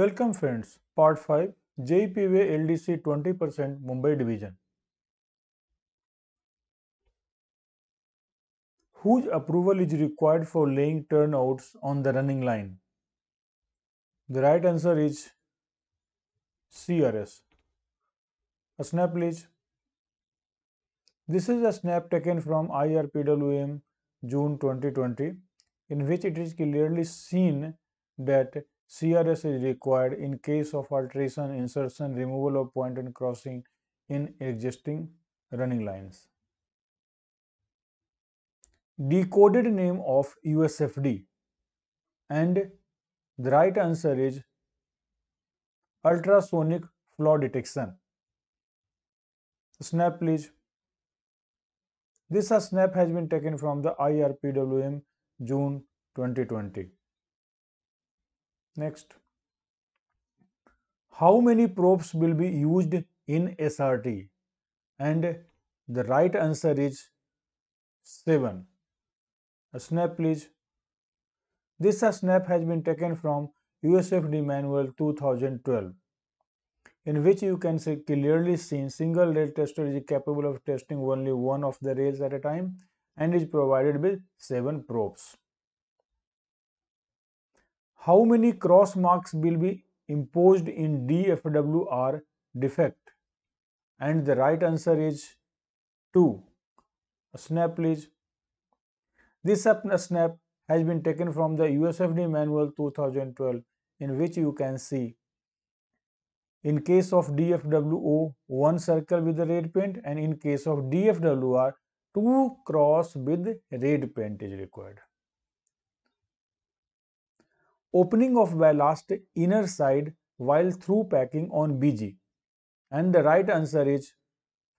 Welcome friends, part 5 JPWay LDC 20% Mumbai Division. Whose approval is required for laying turnouts on the running line? The right answer is CRS. A snap please. This is a snap taken from IRPWM June 2020 in which it is clearly seen that CRS is required in case of alteration, insertion, removal of point and crossing in existing running lines. Decoded name of USFD and the right answer is ultrasonic flaw detection. Snap please. This snap has been taken from the IRPWM June 2020. Next, how many probes will be used in SRT? And the right answer is 7. A snap please. This snap has been taken from USFD manual 2012 in which you can see clearly seen single rail tester is capable of testing only one of the rails at a time and is provided with 7 probes how many cross marks will be imposed in DFW defect? And the right answer is 2. A snap please. This snap has been taken from the USFD manual 2012 in which you can see in case of DFWO one circle with the red paint and in case of DFWR two cross with red paint is required opening of ballast inner side while through packing on BG and the right answer is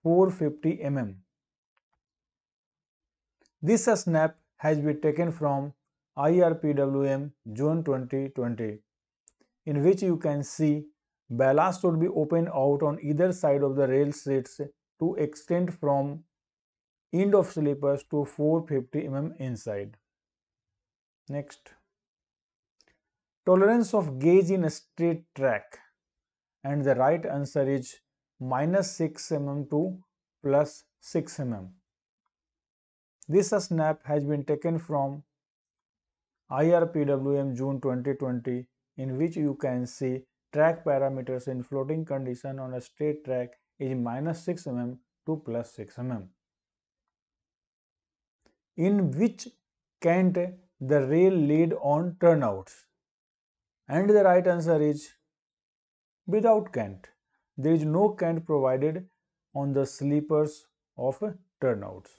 450 mm. This snap has been taken from IRPWM June 2020 in which you can see ballast would be opened out on either side of the rail seats to extend from end of sleepers to 450 mm inside. Next tolerance of gauge in a straight track and the right answer is minus 6 mm to plus 6 mm. This snap has been taken from IRPWM June 2020 in which you can see track parameters in floating condition on a straight track is minus 6 mm to plus 6 mm. In which cant the rail lead on turnouts? And the right answer is without cant. There is no cant provided on the sleepers of turnouts.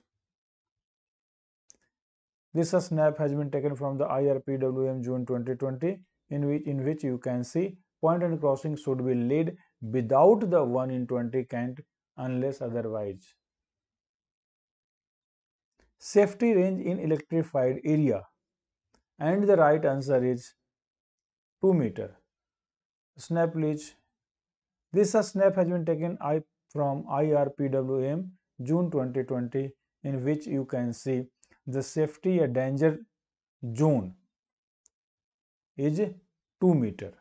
This snap has been taken from the IRPWM June 2020 in which, in which you can see point and crossing should be laid without the 1 in 20 cant unless otherwise. Safety range in electrified area and the right answer is 2 meter snap leech this uh, snap has been taken I from IRPWM June 2020 in which you can see the safety a danger zone is 2 meter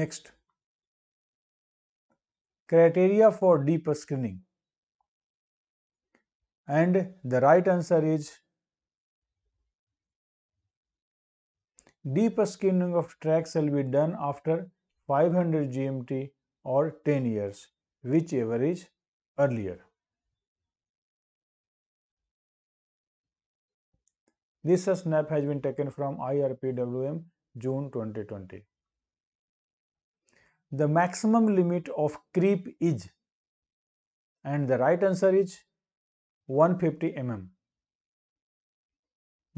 next criteria for deep screening and the right answer is Deeper skinning of tracks will be done after 500 GMT or 10 years, whichever is earlier. This snap has been taken from IRPWM June 2020. The maximum limit of creep is and the right answer is 150 mm.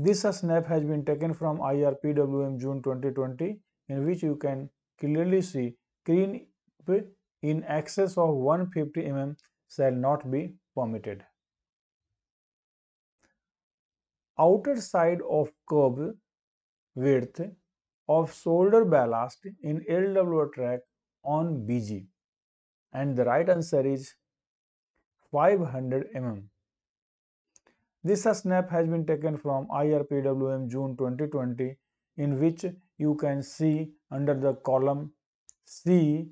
This snap has been taken from IRPWM June 2020 in which you can clearly see creep in excess of 150 mm shall not be permitted. Outer side of curb width of shoulder ballast in LWO track on BG and the right answer is 500 mm. This snap has been taken from IRPWM June 2020 in which you can see under the column C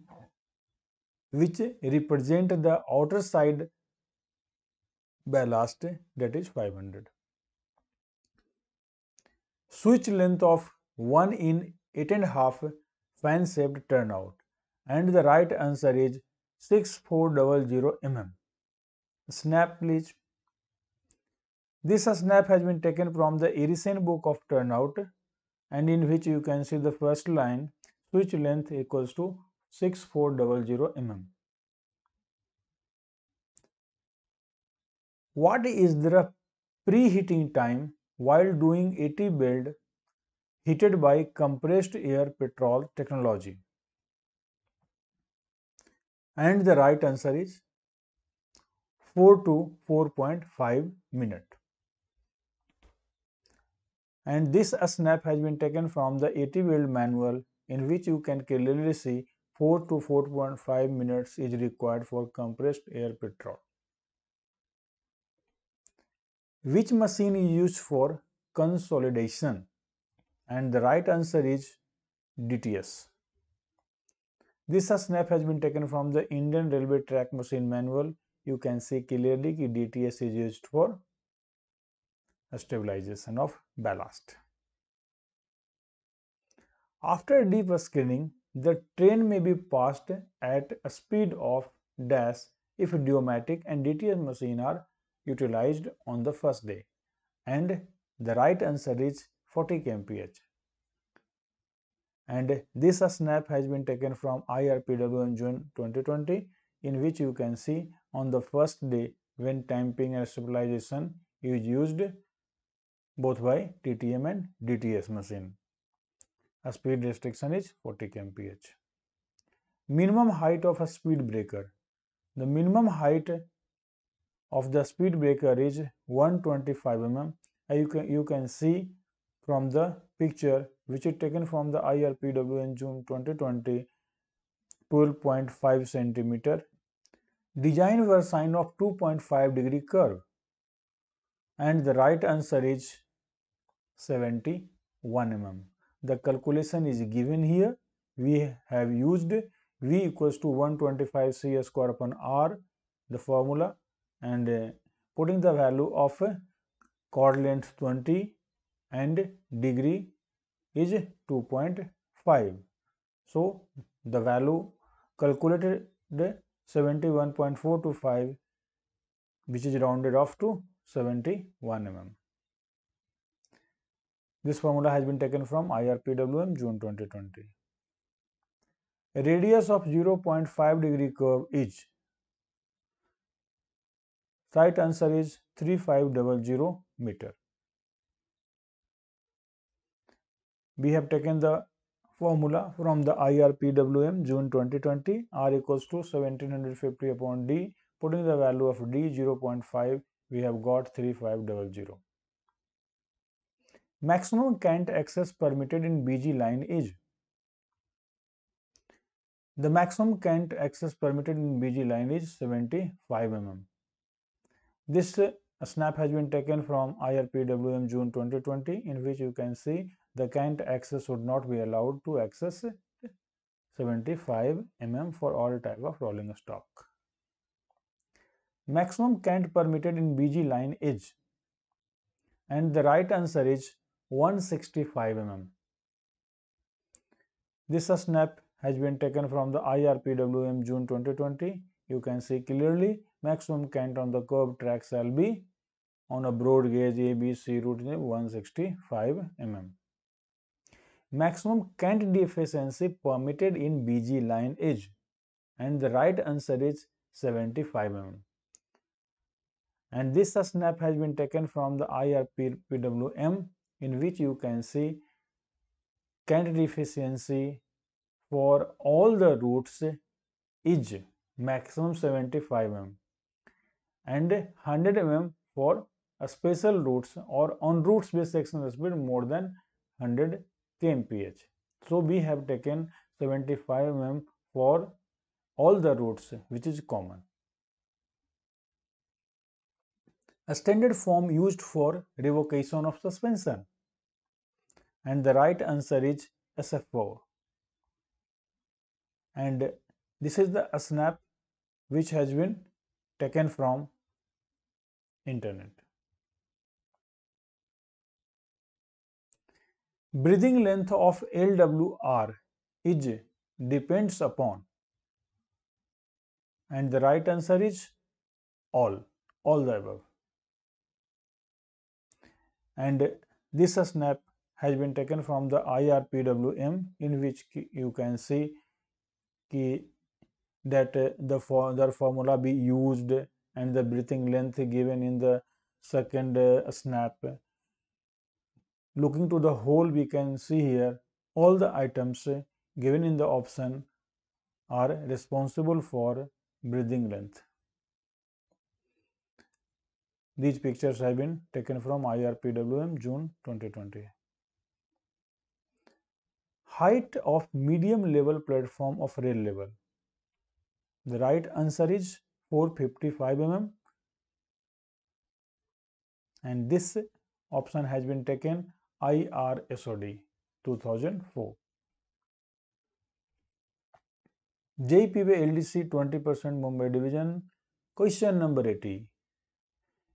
which represent the outer side ballast that is 500. Switch length of 1 in 8.5 fan shaped turnout and the right answer is 6400 mm. Snap please. This snap has been taken from the Erisian book of turnout and in which you can see the first line switch length equals to 6400 mm. What is the preheating time while doing AT build heated by compressed air petrol technology? And the right answer is 4 to 4.5 minute and this snap has been taken from the AT build manual in which you can clearly see 4 to 4.5 minutes is required for compressed air petrol. Which machine is used for consolidation? And the right answer is DTS. This snap has been taken from the Indian Railway Track Machine Manual. You can see clearly that DTS is used for stabilization of ballast. After deep screening, the train may be passed at a speed of dash if pneumatic and DTS machine are utilized on the first day and the right answer is 40 kmph. And this snap has been taken from IRPW in June 2020 in which you can see on the first day when tamping and stabilization is used both by TTM and DTS machine. A speed restriction is 40 kmph. Minimum height of a speed breaker. The minimum height of the speed breaker is 125 mm. You can, you can see from the picture which is taken from the IRPW in June 2020 12.5 centimeter. Design were sign of 2.5 degree curve and the right answer is 71 mm. The calculation is given here. We have used V equals to 125 C square upon R, the formula, and uh, putting the value of uh, chord length 20 and degree is 2.5. So, the value calculated uh, 71.425 which is rounded off to 71 mm. This formula has been taken from IRPWM June 2020. A radius of 0.5 degree curve is right answer is 3500 meter. We have taken the formula from the IRPWM June 2020 R equals to 1750 upon D putting the value of D 0.5 we have got 3500. Maximum cant access permitted in BG line is the maximum cant access permitted in BG line is 75 mm. This uh, snap has been taken from IRPWM June 2020 in which you can see the cant access would not be allowed to access 75 mm for all type of rolling stock. Maximum cant permitted in BG line is and the right answer is 165 mm. This uh, snap has been taken from the IRPWM June 2020. You can see clearly maximum cant on the curved track shall be on a broad gauge ABC route 165 mm. Maximum cant deficiency permitted in BG line is and the right answer is 75 mm. And this uh, snap has been taken from the IRPWM in which you can see candidate efficiency for all the routes is maximum 75 mm and 100 mm for special routes or on routes based section speed more than 100 kmph. So we have taken 75 mm for all the routes which is common. A standard form used for revocation of suspension and the right answer is SF4 and this is the snap which has been taken from internet. Breathing length of LWR is depends upon and the right answer is all, all the above. And this snap has been taken from the IRPWM in which you can see key that uh, the, the formula be used and the breathing length given in the second uh, snap. Looking to the whole we can see here all the items uh, given in the option are responsible for breathing length. These pictures have been taken from IRPWM June 2020 height of medium level platform of rail level? The right answer is 455 mm and this option has been taken IRSOD 2004. JPB LDC 20% Mumbai division. Question number 80.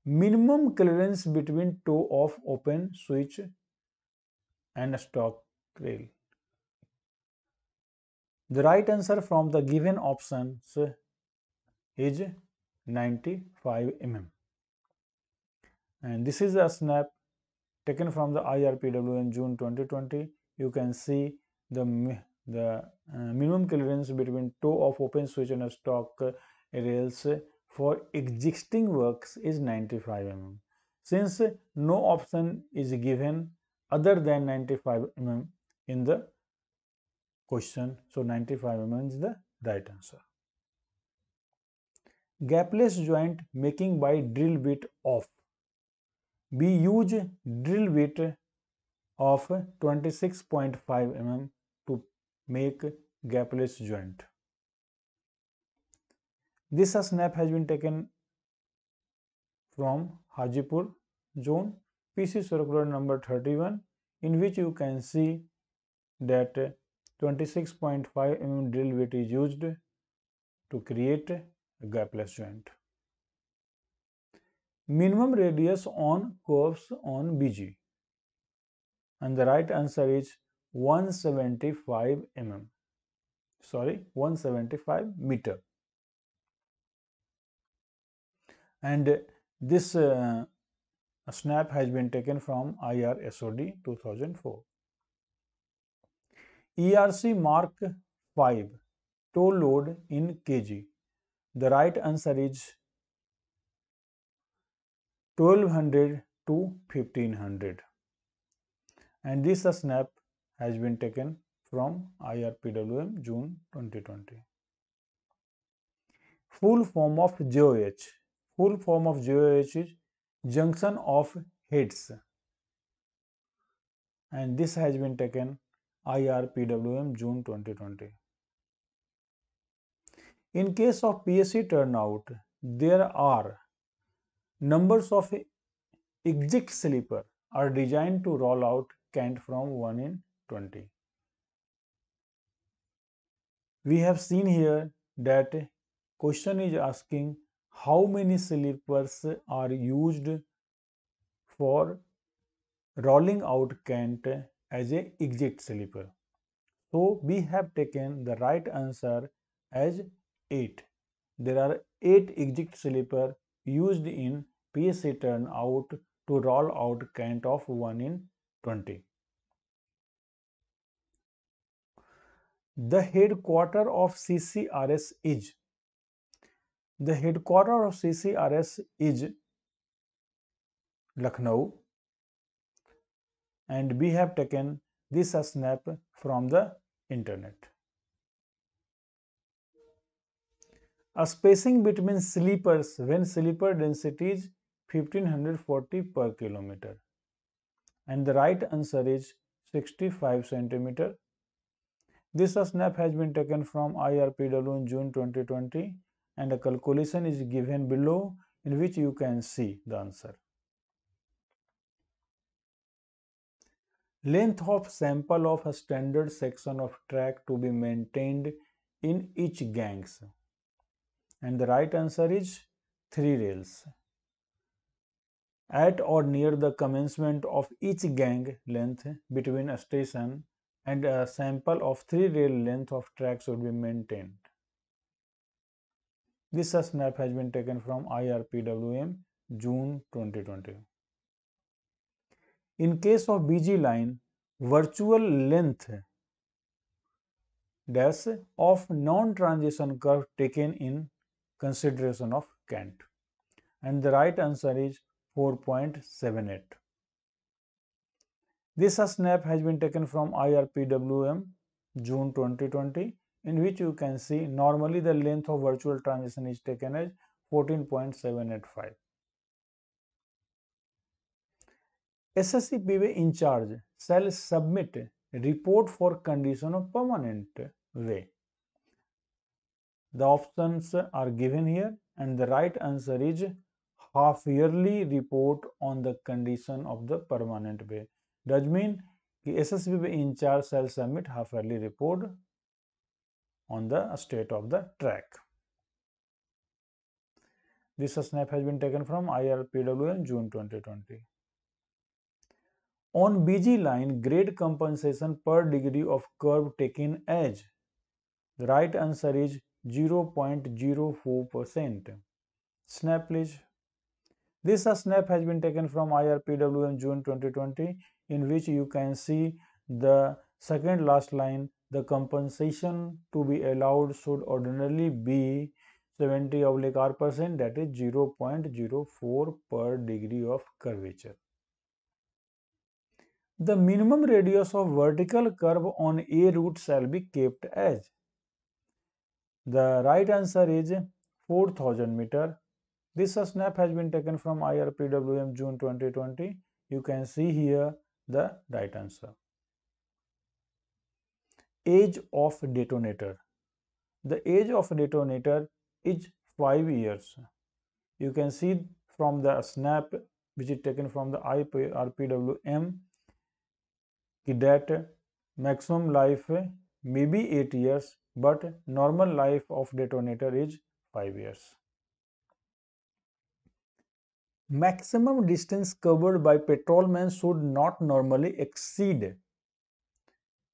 Minimum clearance between toe of open switch and stock rail. The right answer from the given options is 95 mm. And this is a snap taken from the IRPW in June 2020. You can see the, the uh, minimum clearance between toe of open switch and stock rails for existing works is 95 mm. Since no option is given other than 95 mm in the question. So 95 mm is the right answer. Gapless joint making by drill bit off. We use drill bit of 26.5 mm to make gapless joint. This snap has been taken from Hajipur zone PC circular number 31 in which you can see that 26.5 mm drill bit is used to create a gapless joint. Minimum radius on curves on BG and the right answer is 175 mm sorry 175 meter and this uh, snap has been taken from IRSOD 2004. ERC Mark 5 tow load in kg. The right answer is 1200 to 1500 and this snap has been taken from IRPWM June 2020. Full form of JOH. Full form of JOH is junction of heads and this has been taken IRPWM June 2020. In case of PSC turnout, there are numbers of exit slipper are designed to roll out cant from 1 in 20. We have seen here that question is asking how many sleepers are used for rolling out cant as a exit slipper. So we have taken the right answer as 8. There are 8 exit slipper used in PSC turnout to roll out count of 1 in 20. The headquarter of CCRS is the headquarter of CCRS is Lucknow and we have taken this snap from the internet. A spacing between sleepers when sleeper density is 1540 per kilometer and the right answer is 65 centimeter. This snap has been taken from IRPW in June 2020 and a calculation is given below in which you can see the answer. length of sample of a standard section of track to be maintained in each gangs and the right answer is 3 rails at or near the commencement of each gang length between a station and a sample of 3 rail length of track should be maintained this snap has been taken from IRPWM June 2020 in case of BG line, virtual length dash of non-transition curve taken in consideration of cant, And the right answer is 4.78. This snap has been taken from IRPWM June 2020 in which you can see normally the length of virtual transition is taken as 14.785 SSC PV in charge shall submit report for condition of permanent way. The options are given here and the right answer is half yearly report on the condition of the permanent way. Does mean the SSPB in charge shall submit half yearly report on the state of the track. This snap has been taken from IRPW in June 2020. On BG line, grade compensation per degree of curve taken as right answer is 0.04%. Snap please. This snap has been taken from IRPWM June 2020 in which you can see the second last line the compensation to be allowed should ordinarily be 70 oblique r percent that is 0.04 per degree of curvature. The minimum radius of vertical curve on A root shall be kept as. The right answer is 4000 meter. This snap has been taken from IRPWM June 2020. You can see here the right answer. Age of detonator. The age of detonator is 5 years. You can see from the snap which is taken from the IRPWM that maximum life may be 8 years but normal life of detonator is 5 years. Maximum distance covered by patrolman should not normally exceed.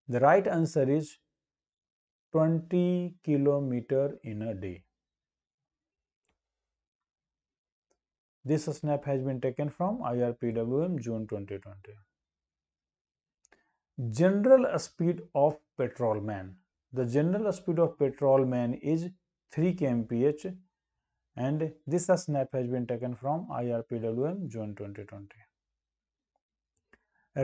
The right answer is 20 kilometer in a day. This snap has been taken from IRPWM June 2020 general speed of petrol man. the general speed of petrol man is 3 kmph and this snap has been taken from irpwm june 2020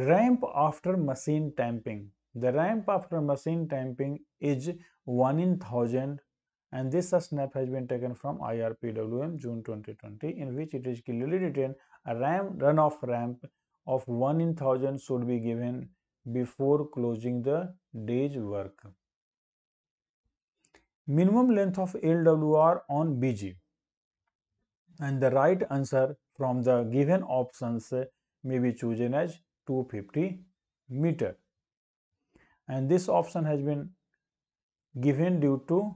ramp after machine tamping the ramp after machine tamping is 1 in 1000 and this snap has been taken from irpwm june 2020 in which it is clearly written a ramp runoff ramp of 1 in 1000 should be given before closing the day's work. Minimum length of LWR on BG and the right answer from the given options may be chosen as 250 meter and this option has been given due to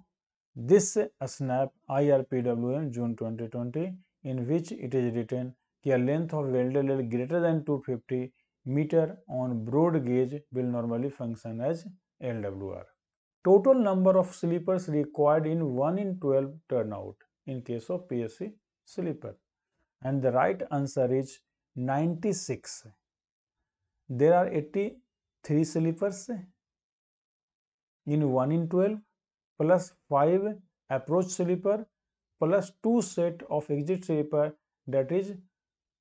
this snap IRPWM June 2020 in which it is written कि a length of welded greater than 250 meter on broad gauge will normally function as LWR. Total number of sleepers required in 1 in 12 turnout in case of PSC sleeper and the right answer is 96. There are 83 sleepers in 1 in 12 plus 5 approach sleeper plus 2 set of exit sleeper that is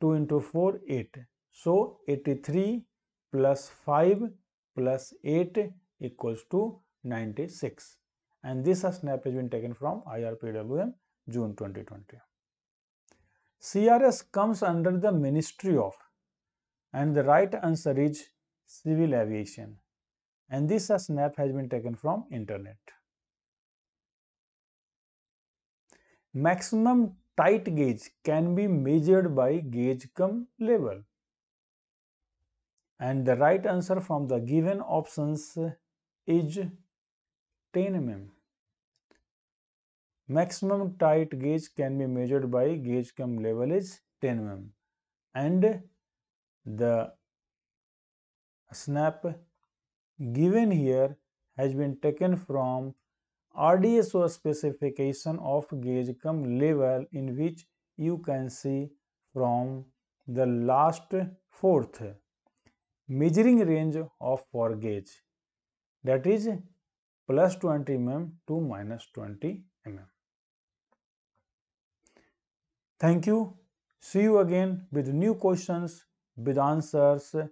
2 into 4 8 so 83 plus 5 plus 8 equals to 96 and this snap has been taken from IRPWM June 2020. CRS comes under the Ministry of and the right answer is Civil Aviation and this snap has been taken from internet. Maximum tight gauge can be measured by gauge cum level and the right answer from the given options is 10 mm. Maximum tight gauge can be measured by gauge cam level is 10 mm and the snap given here has been taken from RDSO specification of gauge cam level in which you can see from the last fourth measuring range of for gauge that is plus 20 mm to minus 20 mm. Thank you. See you again with new questions with answers